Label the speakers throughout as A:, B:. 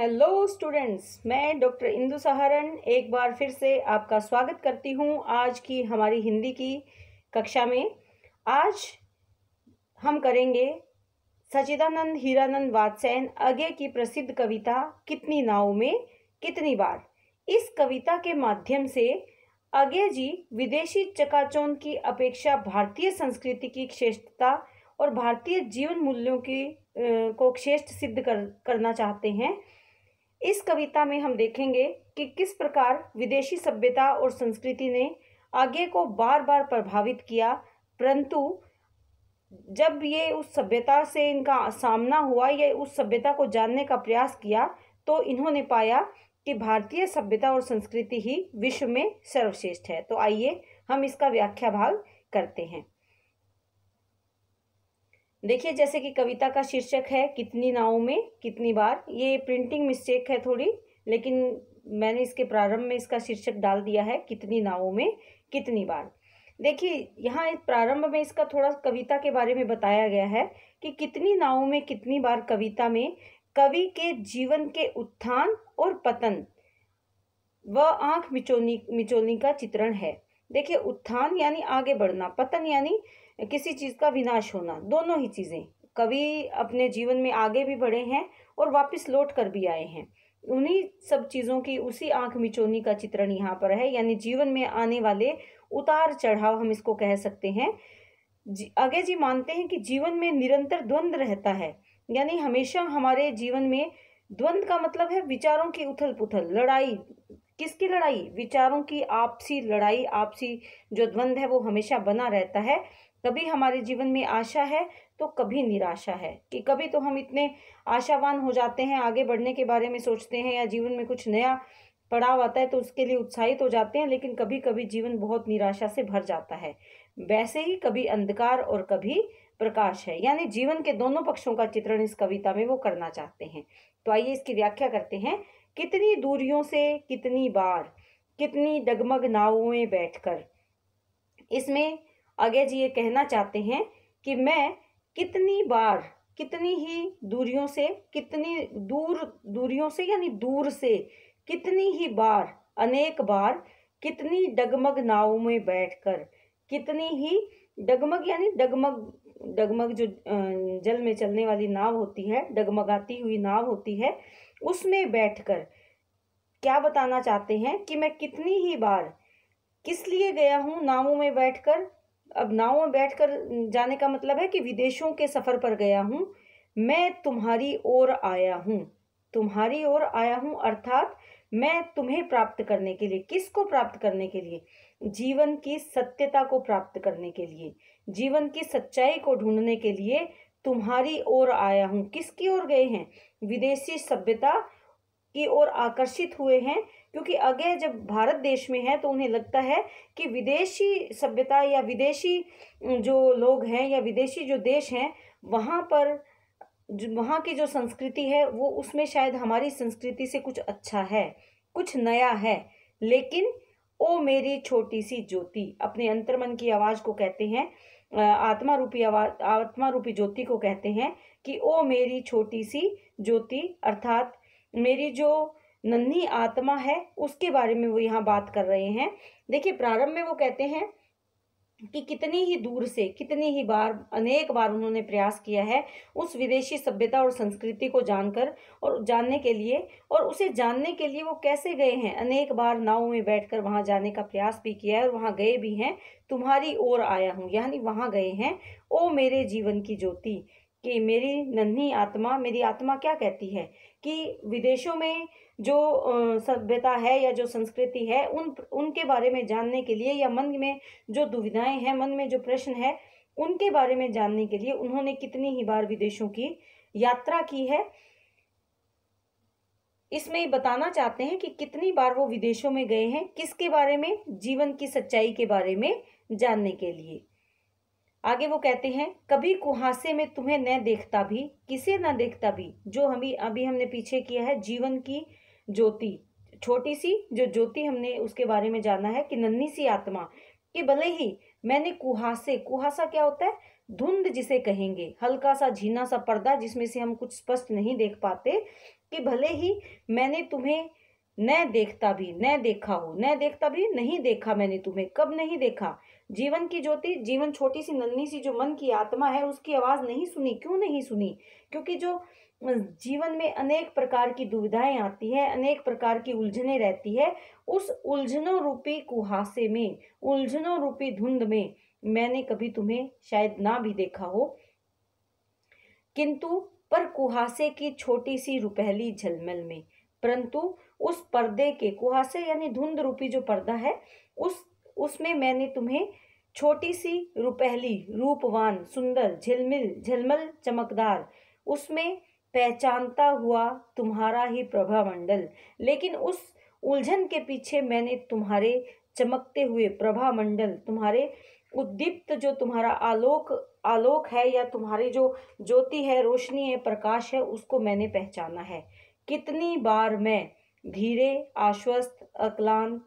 A: hello students मैं doctor Indu Saharan एक बार फिर से आपका स्वागत करती हूँ आज की हमारी हिंदी की कक्षा में आज हम करेंगे सचिदानंद हीरानंद वात्सैन अगे की प्रसिद्ध कविता कितनी नाव में कितनी बार इस कविता के माध्यम से अगे जी विदेशी चकाचौंध की अपेक्षा भारतीय संस्कृति की श्रेष्ठता और भारतीय जीवन मूल्यों की को श्रेष्ठ सिद्ध कर करना चाहते हैं इस कविता में हम देखेंगे कि किस प्रकार विदेशी सभ्यता और संस्कृति ने आगे को बार बार प्रभावित किया परंतु जब ये उस सभ्यता से इनका सामना हुआ या उस सभ्यता को जानने का प्रयास किया तो इन्होंने पाया कि भारतीय सभ्यता और संस्कृति ही विश्व में सर्वश्रेष्ठ है तो आइए हम इसका व्याख्या भाग करते हैं देखिए जैसे कि कविता का शीर्षक है कितनी नावों में कितनी बार ये प्रिंटिंग मिस्टेक है थोड़ी लेकिन मैंने इसके प्रारंभ में इसका शीर्षक डाल दिया है कितनी नावों में कितनी बार देखिए यहाँ इस प्रारंभ में इसका थोड़ा कविता के बारे में बताया गया है कि कितनी नावों में कितनी बार कविता में कवि के जीवन के उत्थान और पतन व आँख मिचोनी मिचोनी का चित्रण है देखिए उत्थान यानी आगे बढ़ना पतन यानी किसी चीज़ का विनाश होना दोनों ही चीज़ें कवि अपने जीवन में आगे भी बढ़े हैं और वापस लौट कर भी आए हैं उन्हीं सब चीज़ों की उसी आंख मिचोनी का चित्रण यहाँ पर है यानी जीवन में आने वाले उतार चढ़ाव हम इसको कह सकते हैं आगे जी मानते हैं कि जीवन में निरंतर द्वंद्व रहता है यानी हमेशा हमारे जीवन में द्वंद्व का मतलब है विचारों की उथल पुथल लड़ाई किसकी लड़ाई विचारों की आपसी लड़ाई आपसी जो द्वंद्व है वो हमेशा बना रहता है कभी हमारे जीवन में आशा है तो कभी निराशा है कि कभी तो हम इतने आशावान हो जाते हैं आगे बढ़ने के बारे में सोचते हैं या जीवन में कुछ नया पड़ाव आता है तो उसके लिए उत्साहित हो जाते हैं लेकिन कभी कभी जीवन बहुत निराशा से भर जाता है वैसे ही कभी अंधकार और कभी प्रकाश है यानी जीवन के दोनों पक्षों का चित्रण इस कविता में वो करना चाहते हैं तो आइए इसकी व्याख्या करते हैं कितनी दूरियों से कितनी बार कितनी डगमग नावों में बैठकर इसमें आगे जी ये कहना चाहते हैं कि मैं कितनी बार कितनी ही दूरियों से कितनी दूर दूरियों से यानी दूर से कितनी ही बार अनेक बार कितनी डगमग नाव में बैठकर कितनी ही डगमग यानी डगमग डगमग जो जल में चलने वाली नाव होती है डगमगाती हुई नाव होती है उसमें बैठकर क्या बताना चाहते हैं कि मैं कितनी ही बार किस लिए गया हूँ नावों में बैठकर अब नाव में बैठ कर जाने का मतलब है कि विदेशों के सफ़र पर गया हूँ मैं तुम्हारी ओर आया हूँ तुम्हारी ओर आया हूँ अर्थात मैं तुम्हें प्राप्त करने के लिए किसको प्राप्त करने के लिए जीवन की सत्यता को प्राप्त करने के लिए जीवन की सच्चाई को ढूंढने के लिए तुम्हारी ओर आया हूँ किसकी ओर गए हैं विदेशी सभ्यता की ओर आकर्षित हुए हैं क्योंकि आगे जब भारत देश में है तो उन्हें लगता है कि विदेशी सभ्यता या विदेशी जो लोग हैं या विदेशी जो देश हैं वहाँ पर वहाँ की जो संस्कृति है वो उसमें शायद हमारी संस्कृति से कुछ अच्छा है कुछ नया है लेकिन ओ मेरी छोटी सी ज्योति अपने अंतर्मन की आवाज़ को कहते हैं आत्मा रूपी आवाज आत्मा रूपी ज्योति को कहते हैं कि ओ मेरी छोटी सी ज्योति अर्थात मेरी जो नन्ही आत्मा है उसके बारे में वो यहाँ बात कर रहे हैं देखिए प्रारंभ में वो कहते हैं कि कितनी ही दूर से कितनी ही बार अनेक बार उन्होंने प्रयास किया है उस विदेशी सभ्यता और संस्कृति को जानकर और जानने के लिए और उसे जानने के लिए वो कैसे गए हैं अनेक बार नाव में बैठकर वहाँ जाने का प्रयास भी किया है और वहाँ गए भी हैं तुम्हारी ओर आया हूँ यानी वहाँ गए हैं ओ मेरे जीवन की ज्योति कि मेरी नन्ही आत्मा मेरी आत्मा क्या कहती है कि विदेशों में जो सभ्यता है या जो संस्कृति है उन उनके बारे में जानने के लिए या मन में जो दुविधाएं हैं मन में जो प्रश्न है उनके बारे में जानने के लिए उन्होंने कितनी ही बार विदेशों की यात्रा की है इसमें बताना चाहते हैं कि कितनी बार वो विदेशों में गए हैं किसके बारे में जीवन की सच्चाई के बारे में जानने के लिए आगे वो कहते हैं कभी कुहासे में तुम्हें न देखता भी किसे न देखता भी जो हमें अभी हमने पीछे किया है जीवन की ज्योति छोटी सी जो ज्योति हमने उसके बारे में जाना है कि नन्ही सी आत्मा कि भले ही मैंने कुहासे कुहासा क्या होता है धुंध जिसे कहेंगे हल्का सा झीना सा पर्दा जिसमें से हम कुछ स्पष्ट नहीं देख पाते कि भले ही मैंने तुम्हें न देखता भी न देखा हो न देखता भी नहीं देखा मैंने तुम्हें कब नहीं देखा जीवन की ज्योति जीवन छोटी सी नन्ही सी जो मन की आत्मा है उसकी आवाज़ नहीं सुनी क्यों नहीं सुनी क्योंकि जो जीवन में अनेक प्रकार की दुविधाएं आती है अनेक प्रकार की उलझने रहती है उस उलझनों रूपी कुहासे में उलझनों रूपी धुंध में मैंने कभी तुम्हें शायद ना भी देखा हो किंतु पर कुहासे की छोटी सी रुपहली झलमल में परंतु उस पर्दे के कुहासे यानी धुंध रूपी जो पर्दा है उस उसमें मैंने तुम्हें छोटी सी रुपहली रूपवान सुंदर झिलमिल झलमल चमकदार उसमें पहचानता हुआ तुम्हारा ही प्रभा मंडल लेकिन उस उलझन के पीछे मैंने तुम्हारे चमकते हुए प्रभा मंडल तुम्हारे उद्दीप्त जो तुम्हारा आलोक आलोक है या तुम्हारी जो ज्योति है रोशनी है प्रकाश है उसको मैंने पहचाना है कितनी बार मैं धीरे आश्वस्त अक्लांत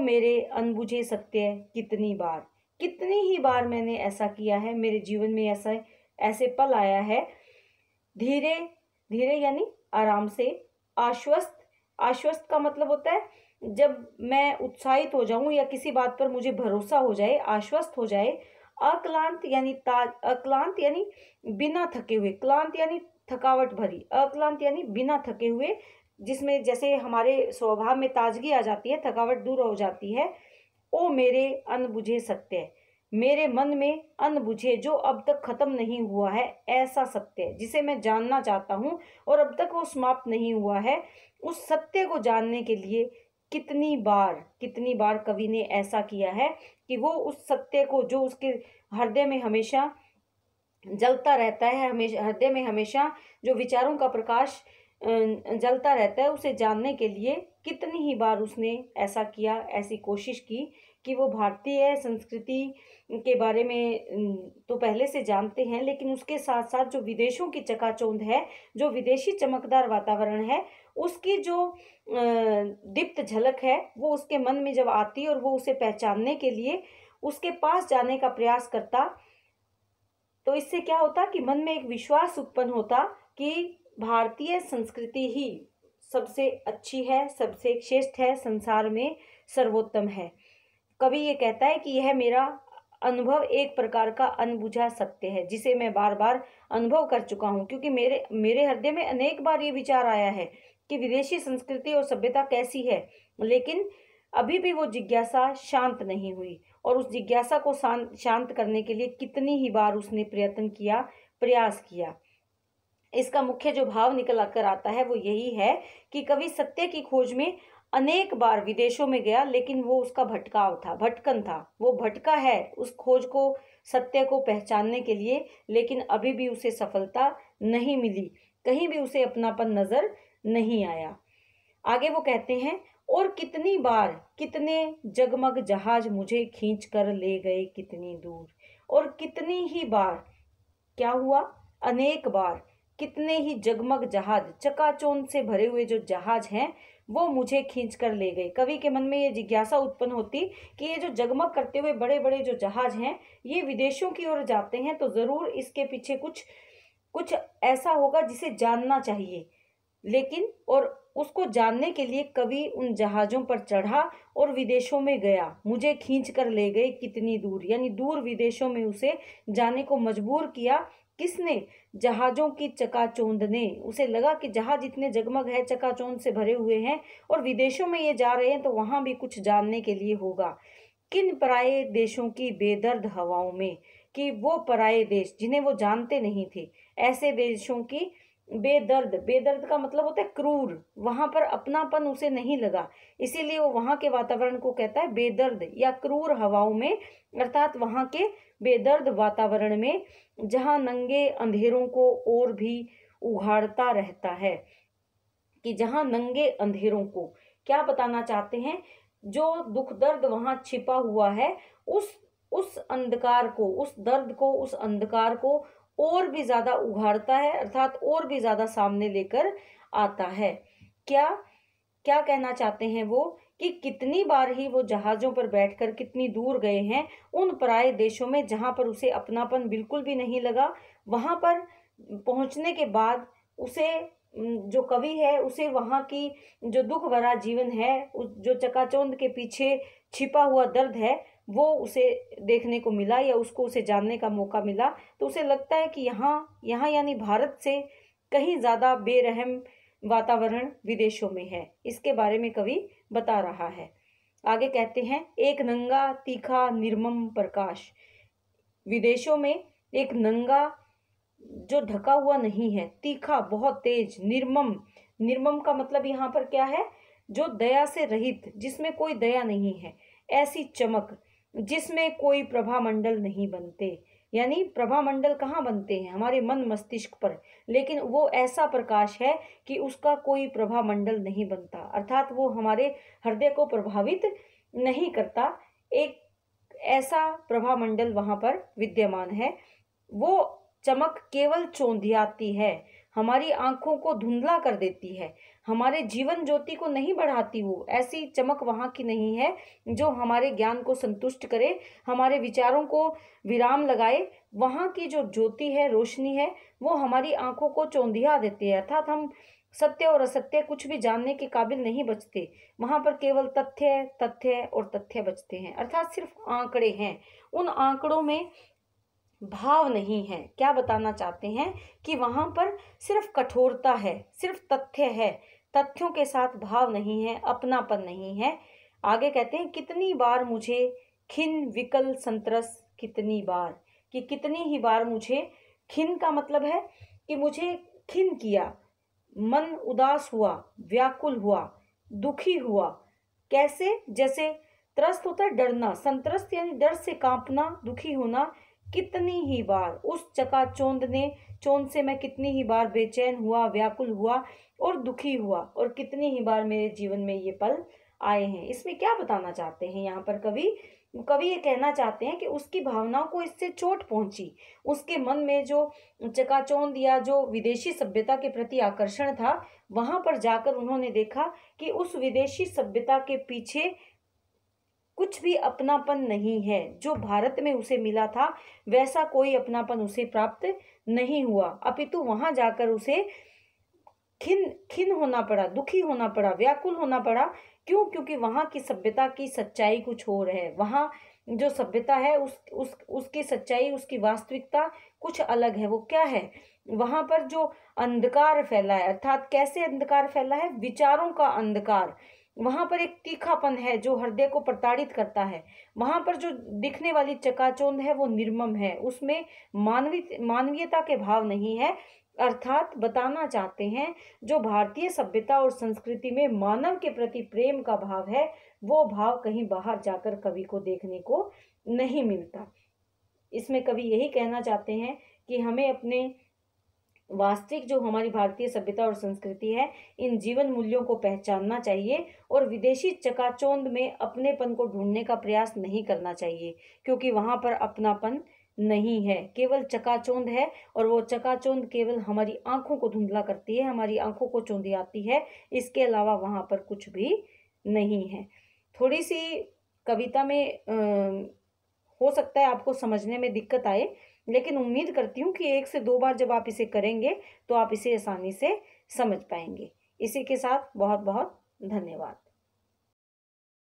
A: मेरे अनबुझे सत्य कितनी बार कितनी ही बार मैंने ऐसा किया है मेरे जीवन में ऐसा ऐसे पल आया है धीरे धीरे यानी आराम से आश्वस्त आश्वस्त का मतलब होता है जब मैं उत्साहित हो जाऊं या किसी बात पर मुझे भरोसा हो जाए आश्वस्त हो जाए अक्लांत यानी अक्लांत यानी बिना थके हुए क्लांत यानी थकावट भरी अक्लांत यानी बिना थके हुए जिसमें जैसे हमारे स्वभाव में ताजगी आ जाती है थकावट दूर हो जाती है ओ मेरे अनबुझे सत्य मेरे मन में अनबुझे जो अब तक ख़त्म नहीं हुआ है ऐसा सत्य जिसे मैं जानना चाहता हूँ और अब तक वो समाप्त नहीं हुआ है उस सत्य को जानने के लिए कितनी बार कितनी बार कवि ने ऐसा किया है कि वो उस सत्य को जो उसके हृदय में हमेशा जलता रहता है हमेशा हृदय में हमेशा जो विचारों का प्रकाश जलता रहता है उसे जानने के लिए कितनी ही बार उसने ऐसा किया ऐसी कोशिश की कि वो भारतीय संस्कृति के बारे में तो पहले से जानते हैं लेकिन उसके साथ साथ जो विदेशों की चकाचौंध है जो विदेशी चमकदार वातावरण है उसकी जो दीप्त झलक है वो उसके मन में जब आती और वो उसे पहचानने के लिए उसके पास जाने का प्रयास करता तो इससे क्या होता कि मन में एक विश्वास उत्पन्न होता कि भारतीय संस्कृति ही सबसे अच्छी है सबसे श्रेष्ठ है संसार में सर्वोत्तम है कवि ये कहता है कि यह मेरा अनुभव एक प्रकार का अनबुझा सत्य है जिसे मैं बार बार अनुभव कर चुका हूँ क्योंकि मेरे मेरे हृदय में अनेक बार ये विचार आया है कि विदेशी संस्कृति और सभ्यता कैसी है लेकिन अभी भी वो जिज्ञासा शांत नहीं हुई और उस जिज्ञासा को शांत करने के लिए कितनी ही बार उसने प्रयत्न किया प्रयास किया इसका मुख्य जो भाव निकल कर आता है वो यही है कि कवि सत्य की खोज में अनेक बार विदेशों में गया लेकिन वो उसका भटकाव था भटकन था वो भटका है उस खोज को सत्य को पहचानने के लिए लेकिन अभी भी उसे सफलता नहीं मिली कहीं भी उसे अपनापन नज़र नहीं आया आगे वो कहते हैं और कितनी बार कितने जगमग जहाज मुझे खींच कर ले गए कितनी दूर और कितनी ही बार क्या हुआ अनेक बार कितने ही जगमग जहाज चकाचोन से भरे हुए जो जहाज हैं वो मुझे खींच कर ले गए कवि के मन में ये जिज्ञासा उत्पन्न होती कि ये जो जगमग करते हुए बड़े बड़े जो जहाज हैं ये विदेशों की ओर जाते हैं तो ज़रूर इसके पीछे कुछ कुछ ऐसा होगा जिसे जानना चाहिए लेकिन और उसको जानने के लिए कवि उन जहाज़ों पर चढ़ा और विदेशों में गया मुझे खींच कर ले गए कितनी दूर यानी दूर विदेशों में उसे जाने को मजबूर किया किसने जहाजों की चकाचौंध ने उसे लगा कि जहाज इतने जगमग है चकाचौंध से भरे हुए हैं और विदेशों में ये जा रहे हैं तो वहाँ भी कुछ जानने के लिए होगा किन पराये देशों की बेदर्द हवाओं में कि वो पराये देश जिन्हें वो जानते नहीं थे ऐसे देशों की बेदर्द बेदर्द का मतलब होता है क्रूर वहाँ पर अपनापन उसे नहीं लगा इसीलिए वो वहाँ के वातावरण को कहता है बेदर्द या क्रूर हवाओं में अर्थात वहाँ के बेदर्द वातावरण में जहां नंगे अंधेरों को और भी उघाड़ता रहता है कि जहां नंगे अंधेरों को क्या बताना चाहते हैं जो दुख दर्द वहां छिपा हुआ है उस उस अंधकार को उस दर्द को उस अंधकार को और भी ज़्यादा उघाड़ता है अर्थात और भी ज़्यादा सामने लेकर आता है क्या क्या कहना चाहते हैं वो कि कितनी बार ही वो जहाज़ों पर बैठकर कितनी दूर गए हैं उन पराए देशों में जहाँ पर उसे अपनापन बिल्कुल भी नहीं लगा वहाँ पर पहुँचने के बाद उसे जो कवि है उसे वहाँ की जो दुख भरा जीवन है उस जो चकाचौंध के पीछे छिपा हुआ दर्द है वो उसे देखने को मिला या उसको उसे जानने का मौका मिला तो उसे लगता है कि यहाँ यहाँ यानी भारत से कहीं ज़्यादा बेरहम वातावरण विदेशों में है इसके बारे में कवि बता रहा है आगे कहते हैं एक नंगा तीखा निर्मम प्रकाश विदेशों में एक नंगा जो ढका हुआ नहीं है तीखा बहुत तेज निर्मम निर्मम का मतलब यहाँ पर क्या है जो दया से रहित जिसमें कोई दया नहीं है ऐसी चमक जिसमें कोई प्रभा मंडल नहीं बनते यानी प्रभा मंडल कहाँ बनते हैं हमारे मन मस्तिष्क पर लेकिन वो ऐसा प्रकाश है कि उसका कोई प्रभा मंडल नहीं बनता अर्थात वो हमारे हृदय को प्रभावित नहीं करता एक ऐसा प्रभा मंडल वहाँ पर विद्यमान है वो चमक केवल चौंधियाती है हमारी आंखों को धुंधला कर देती है हमारे जीवन ज्योति को नहीं बढ़ाती वो ऐसी चमक वहाँ की नहीं है जो हमारे ज्ञान को संतुष्ट करे हमारे विचारों को विराम लगाए वहाँ की जो ज्योति है रोशनी है वो हमारी आंखों को चौंधिया देती है अर्थात हम सत्य और असत्य कुछ भी जानने के काबिल नहीं बचते वहाँ पर केवल तथ्य तथ्य और तथ्य बचते हैं अर्थात सिर्फ आंकड़े हैं उन आंकड़ों में भाव नहीं है क्या बताना चाहते हैं कि वहाँ पर सिर्फ कठोरता है सिर्फ तथ्य है तथ्यों के साथ भाव नहीं है अपनापन नहीं है आगे कहते हैं कितनी बार मुझे खिन विकल संतरस कितनी बार कि कितनी ही बार मुझे खिन का मतलब है कि मुझे खिन किया मन उदास हुआ व्याकुल हुआ दुखी हुआ कैसे जैसे त्रस्त होता है डरना संतरस्त यानी डर से कांपना दुखी होना कितनी ही बार उस चकाचौंध ने चौंध से मैं कितनी ही बार बेचैन हुआ व्याकुल हुआ और दुखी हुआ और कितनी ही बार मेरे जीवन में ये पल आए हैं इसमें क्या बताना चाहते हैं यहाँ पर कवि कवि ये कहना चाहते हैं कि उसकी भावनाओं को इससे चोट पहुंची उसके मन में जो चकाचौंध या जो विदेशी सभ्यता के प्रति आकर्षण था वहां पर जाकर उन्होंने देखा कि उस विदेशी सभ्यता के पीछे कुछ भी अपनापन नहीं है जो भारत में उसे मिला था वैसा कोई अपनापन उसे प्राप्त नहीं हुआ अपितु वहां जाकर उसे खिन खिन होना पड़ा दुखी होना पड़ा व्याकुल होना पड़ा क्यों क्योंकि वहाँ की सभ्यता की सच्चाई कुछ और है वहाँ जो सभ्यता है उस उस उसकी सच्चाई उसकी वास्तविकता कुछ अलग है वो क्या है वहां पर जो अंधकार फैला है अर्थात कैसे अंधकार फैला है विचारों का अंधकार वहाँ पर एक तीखापन है जो हृदय को प्रताड़ित करता है वहाँ पर जो दिखने वाली चकाचौंध है वो निर्मम है उसमें मानवी मानवीयता के भाव नहीं है अर्थात बताना चाहते हैं जो भारतीय सभ्यता और संस्कृति में मानव के प्रति प्रेम का भाव है वो भाव कहीं बाहर जाकर कवि को देखने को नहीं मिलता इसमें कवि यही कहना चाहते हैं कि हमें अपने वास्तविक जो हमारी भारतीय सभ्यता और संस्कृति है इन जीवन मूल्यों को पहचानना चाहिए और विदेशी चकाचौंध में अपनेपन को ढूंढने का प्रयास नहीं करना चाहिए क्योंकि वहाँ पर अपनापन नहीं है केवल चकाचौंध है और वो चकाचौंध केवल हमारी आंखों को धुंधला करती है हमारी आंखों को चौंधियाती है इसके अलावा वहाँ पर कुछ भी नहीं है थोड़ी सी कविता में आ, हो सकता है आपको समझने में दिक्कत आए लेकिन उम्मीद करती हूँ कि एक से दो बार जब आप इसे करेंगे तो आप इसे आसानी से समझ पाएंगे इसी के साथ बहुत बहुत धन्यवाद